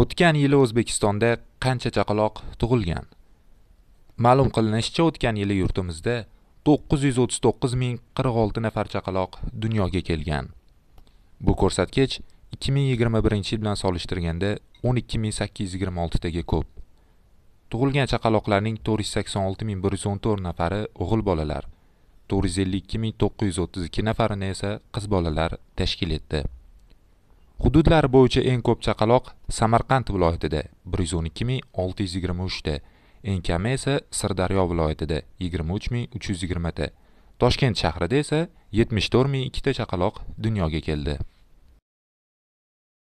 o'tgan yili o'zbekistonda qancha chaqaloq tug'ilgan ma'lum qilinishicha o'tgan yili yurtimizda 939046 nafar chaqaloq dunyoga kelgan bu ko'rsatkich 2021 yil bilan solishtirganda 12826 taga ko'p tug'ilgan chaqaloqlarning 486114 nafari o'g'il bolalar 452932 nafarini esa qiz bolalar tashkil etdi hududlar bo'yicha eng ko'p chaqaloq samarqand viloyatida 112623 ta eng kami esa sirdaryo viloyatida 23320 ta toshkent shahrida esa 74002 ta chaqaloq dunyoga keldi